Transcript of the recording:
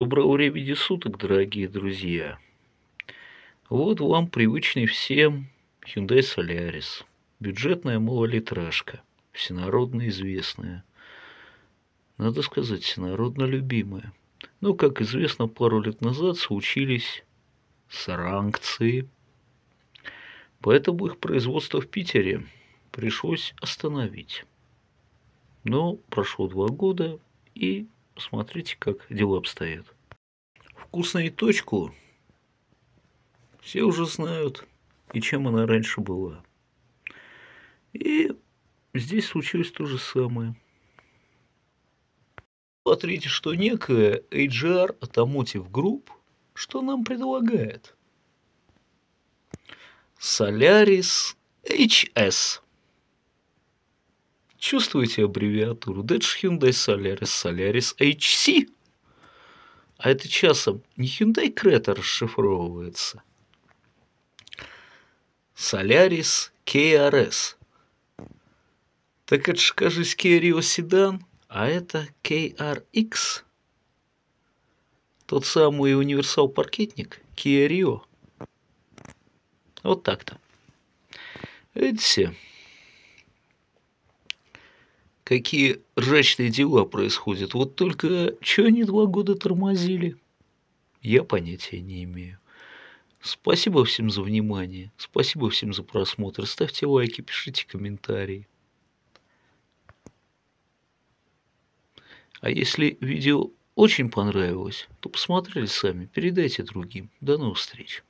Доброго времени суток, дорогие друзья. Вот вам привычный всем Hyundai Solaris. Бюджетная малолитражка, всенародно известная. Надо сказать, всенародно любимая. Но, как известно, пару лет назад случились санкции. Поэтому их производство в Питере пришлось остановить. Но прошло два года, и Посмотрите, как дела обстоят. Вкусно точку все уже знают, и чем она раньше была. И здесь случилось то же самое. Смотрите, что некая HR Automotive Group что нам предлагает. Solaris HS. Чувствуете аббревиатуру? Да это же Hyundai Solaris, Solaris HC. А это часом не Hyundai Creta расшифровывается. Solaris KRS. Так это же, кажется, Kia Rio Sedan, а это KRX. Тот самый универсал-паркетник Kia Rio. Вот так-то. Видите? какие рачные дела происходят. Вот только что они два года тормозили? Я понятия не имею. Спасибо всем за внимание. Спасибо всем за просмотр. Ставьте лайки, пишите комментарии. А если видео очень понравилось, то посмотрели сами, передайте другим. До новых встреч.